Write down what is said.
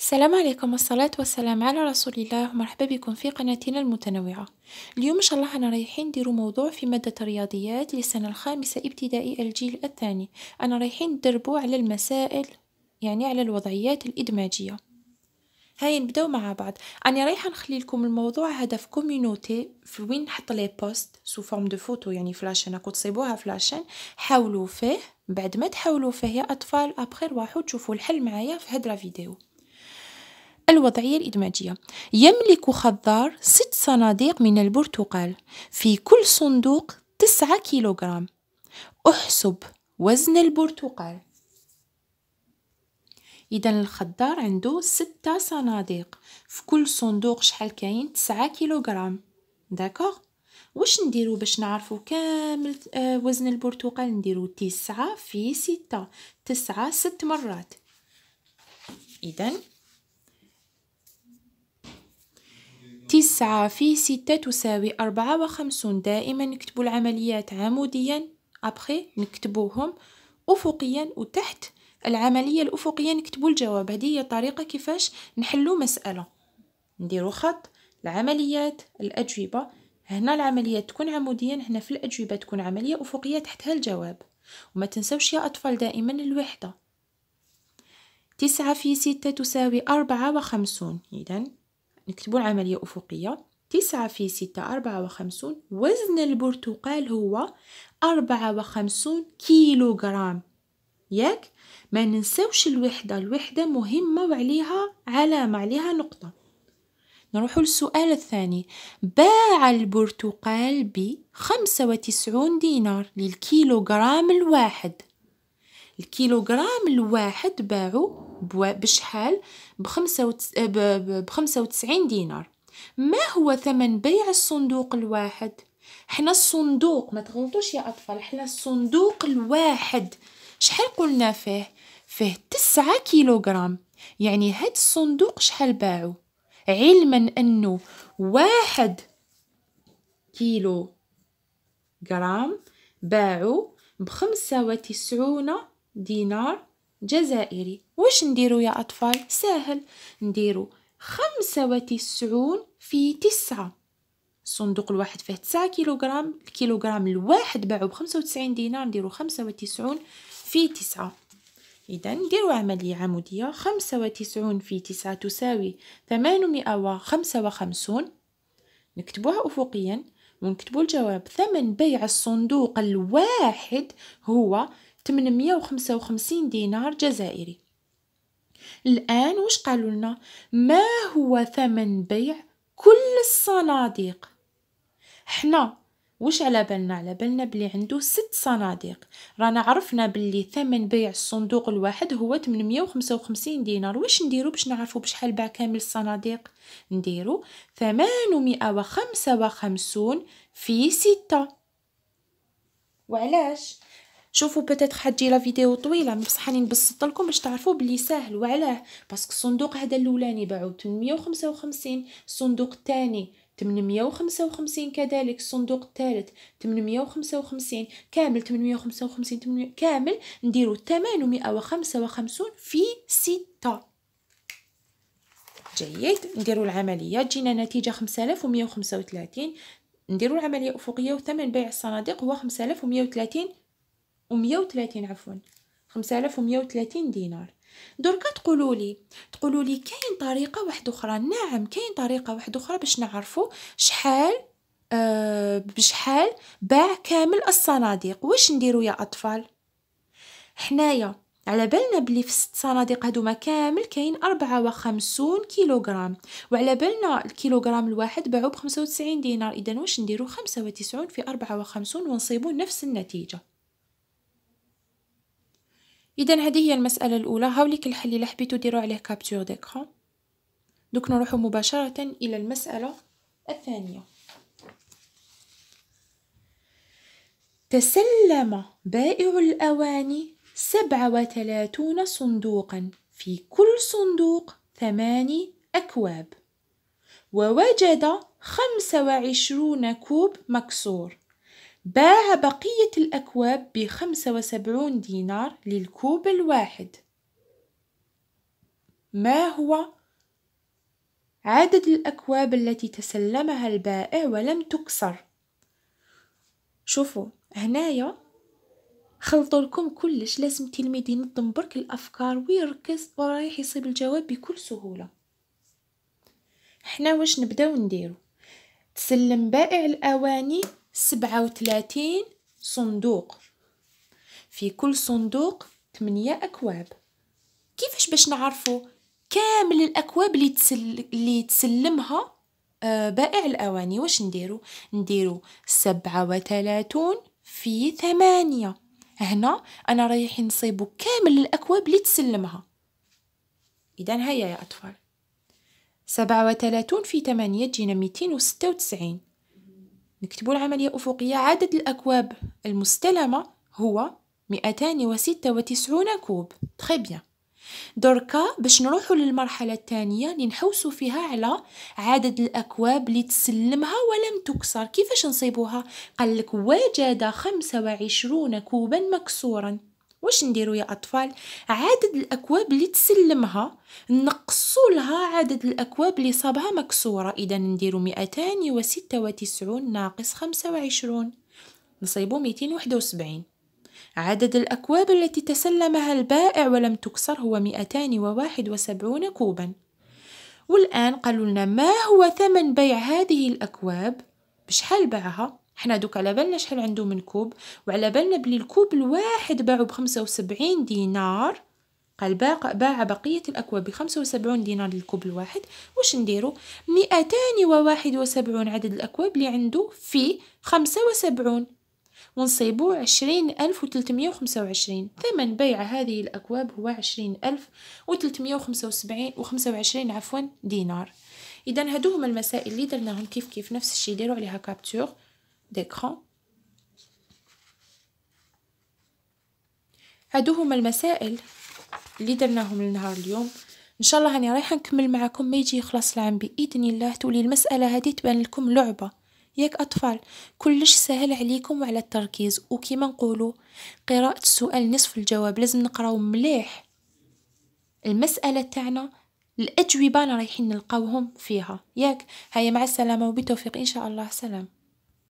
السلام عليكم والصلاة والسلام على رسول الله مرحبا بكم في قناتنا المتنوعة اليوم إن شاء الله أنا رايحين نديرو موضوع في مادة الرياضيات للسنة الخامسة ابتدائي الجيل الثاني أنا رايحين ندربو على المسائل يعني على الوضعيات الإدماجية هاي نبداو مع بعض أنا رايحة نخلي لكم الموضوع هذا في كوميونوتي في وين نحط لي بوست سو فورم دو فوتو يعني فلاشن راكو تصيبوها فلاشن حاولوا فيه بعد ما تحاولوا فيه يا أطفال أبخير واحد تشوفوا الحل معايا في هاد لا فيديو الوضعية الإدماجية يملك خضار ست صناديق من البرتقال في كل صندوق تسعة كيلوغرام أحسب وزن البرتقال إذن الخضار عنده ستة صناديق في كل صندوق شحال كاين تسعة كيلوغرام داكوغ واش نديرو باش نعرفو كامل آه، وزن البرتقال نديرو تسعة في ستة تسعة ست مرات إذن تسعة في ستة تساوي أربعة وخمسون دائما نكتبو العمليات عموديا أبخي نكتبوهم أفقيا وتحت العملية الأفقية نكتبو الجواب هذه هي طريقة كيفاش نحلو مسألة نديرو خط العمليات الأجوبة هنا العمليات تكون عموديا هنا في الأجوبة تكون عملية أفقية تحتها الجواب وما تنسوش يا أطفال دائما الوحدة تسعة في ستة تساوي أربعة وخمسون إذن نكتبون عملية أفقية تسعة في ستة أربعة وخمسون وزن البرتقال هو أربعة وخمسون كيلو جرام ياك ما ننسوش الوحدة الوحدة مهمة وعليها علامة عليها نقطة نروح للسؤال الثاني باع البرتقال بخمسة وتسعون دينار للكيلو جرام الواحد الكيلوغرام الواحد باعو بشحال بخمسة, وتس... آه، بخمسة وتسعين دينار ما هو ثمن بيع الصندوق الواحد حنا الصندوق ما تغلطوش يا اطفال حنا الصندوق الواحد شحال قلنا فيه فيه تسعة كيلوغرام يعني هاد الصندوق شحال باعو علما انه واحد كيلو جرام باعو بخمسة وتسعون دينار جزائري واش نديرو يا أطفال ساهل نديرو خمسة وتسعون في تسعة الصندوق الواحد فيه تسعة كيلوغرام الكيلوغرام الواحد باعو بخمسة وتسعين دينار نديرو خمسة وتسعون في تسعة إذا نديرو عملية عمودية خمسة وتسعون في تسعة تساوي ثمانمائة وخمسة وخمسون نكتبوها أفقيا ونكتبو الجواب ثمن بيع الصندوق الواحد هو 855 دينار جزائري الآن وش قالوا لنا ما هو ثمن بيع كل الصناديق حنا وش على بالنا على بالنا بلي عنده ست صناديق رانا عرفنا بلي ثمن بيع الصندوق الواحد هو 855 دينار واش نديرو باش نعرفو بشحال باع كامل الصناديق نديرو 855 في ستة وعلاش شوفوا بتات حتجي لا فيديو طويله بصح راني نبسط لكم باش تعرفوا بلي ساهل وعلاه باسكو الصندوق هذا الاولاني باعو 855 الصندوق الثاني 855 كذلك الصندوق الثالث 855 كامل 855 8... كامل نديرو 855 في 6 جيد نديرو العمليه تجينا نتيجه 5135 نديرو العمليه افقيه وثمن بيع الصناديق هو 5130 وثلاثين عفوا خمسة آلاف ومية وثلاثين دينار دركا تقولوا لي تقولوا لي كاين طريقه واحده اخرى نعم كاين طريقه واحده اخرى باش نعرفوا شحال أه بشحال باع كامل الصناديق واش نديرو يا اطفال حنايا على بالنا بلي في ست صناديق هادوما كامل كاين أربعة وخمسون كيلوغرام وعلى بالنا الكيلوغرام الواحد باعو بخمسة وتسعين دينار اذا واش نديرو خمسة وتسعون في أربعة وخمسون ونصيبو نفس النتيجه اذا هذه هي المساله الاولى هاوليك الحل اللي حبيتو ديروا عليه كابتور ديكرون دوك نروحو مباشره الى المساله الثانيه تسلم بائع الأواني سبعة وثلاثون صندوقا في كل صندوق ثماني أكواب ووجد خمسة وعشرون كوب مكسور باع بقية الأكواب بخمسة وسبعون دينار للكوب الواحد ما هو عدد الأكواب التي تسلمها البائع ولم تكسر شوفوا هنايا خلطوا لكم كلش لازم تلميذ ينظم برك الافكار ويركز ورايح يصيب الجواب بكل سهوله حنا واش نبداو نديرو تسلم بائع الاواني سبعة وثلاثين صندوق في كل صندوق ثمانية أكواب كيفاش باش نعرفوا كامل الأكواب اللي, تسل... اللي تسلمها آه بائع الأواني واش نديرو نديرو سبعة وثلاثون في ثمانية هنا أنا رايح نصيبو كامل الأكواب اللي تسلمها إذا هيا يا أطفال سبعة وثلاثون في ثمانية تجينا ميتين وستة وتسعين نكتبوا العملية أفقية عدد الأكواب المستلمة هو 296 كوب تخي بيان دركا باش نروحو للمرحلة الثانية لنحوسوا نحوسو فيها على عدد الأكواب اللي تسلمها ولم تكسر كيفاش نصيبوها قالك وجد 25 كوبا مكسورا واش نديرو يا اطفال عدد الاكواب اللي تسلمها نقصوا لها عدد الاكواب اللي صابها مكسوره اذا نديرو 296 ناقص 25 نصيبو 271 عدد الأكواب التي تسلمها البائع ولم تكسر هو 271 كوبا والآن قالوا لنا ما هو ثمن بيع هذه الأكواب بشحال باعها حنا دوك على بالنا شحال عنده من كوب وعلى بالنا بلي الكوب الواحد باعو بخمسة وسبعين دينار قال باع باع بقية الأكواب بخمسة وسبعون دينار للكوب الواحد واش نديرو مئتان وواحد وسبعون عدد الأكواب اللي عنده في خمسة وسبعون ونصيبو عشرين ألف وتلتمية وخمسة وعشرين ثمن بيع هذه الأكواب هو عشرين ألف وتلتمية وخمسة وسبعين وخمسة وعشرين عفوا دينار إذا هادو هما المسائل اللي درناهم كيف كيف نفس الشي ديروا عليها كابتور d'écran هادو هما المسائل اللي درناهم لنهار اليوم ان شاء الله هاني رايحه نكمل معاكم ما يجي يخلص العام باذن الله تولي المساله هذه تبان لكم لعبه ياك اطفال كلش سهل عليكم وعلى التركيز وكيما نقولوا قراءه السؤال نصف الجواب لازم نقراو مليح المساله تاعنا الاجوبه رايحين نلقاوهم فيها ياك هيا مع السلامه وبالتوفيق ان شاء الله سلام